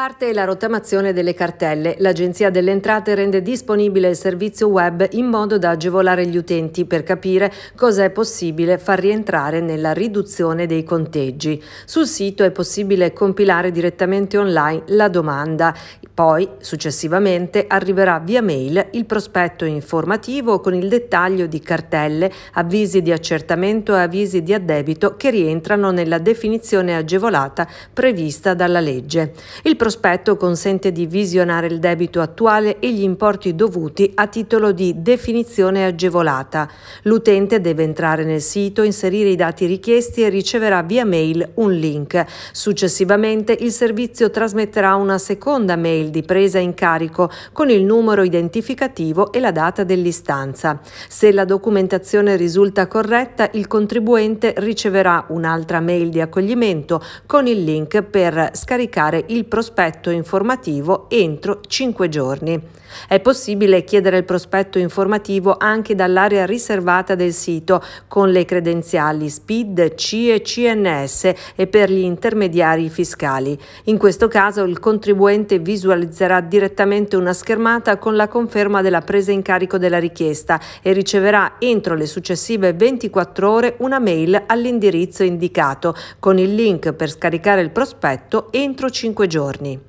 Parte la rottamazione delle cartelle. L'Agenzia delle Entrate rende disponibile il servizio web in modo da agevolare gli utenti per capire cosa è possibile far rientrare nella riduzione dei conteggi. Sul sito è possibile compilare direttamente online la domanda. Poi, successivamente, arriverà via mail il prospetto informativo con il dettaglio di cartelle, avvisi di accertamento e avvisi di addebito che rientrano nella definizione agevolata prevista dalla legge. Il prospetto consente di visionare il debito attuale e gli importi dovuti a titolo di definizione agevolata. L'utente deve entrare nel sito, inserire i dati richiesti e riceverà via mail un link. Successivamente il servizio trasmetterà una seconda mail di presa in carico con il numero identificativo e la data dell'istanza. Se la documentazione risulta corretta, il contribuente riceverà un'altra mail di accoglimento con il link per scaricare il prospetto prospetto informativo entro 5 giorni. È possibile chiedere il prospetto informativo anche dall'area riservata del sito con le credenziali SPID, CIE, CNS e per gli intermediari fiscali. In questo caso il contribuente visualizzerà direttamente una schermata con la conferma della presa in carico della richiesta e riceverà entro le successive 24 ore una mail all'indirizzo indicato con il link per scaricare il prospetto entro 5 giorni. парней.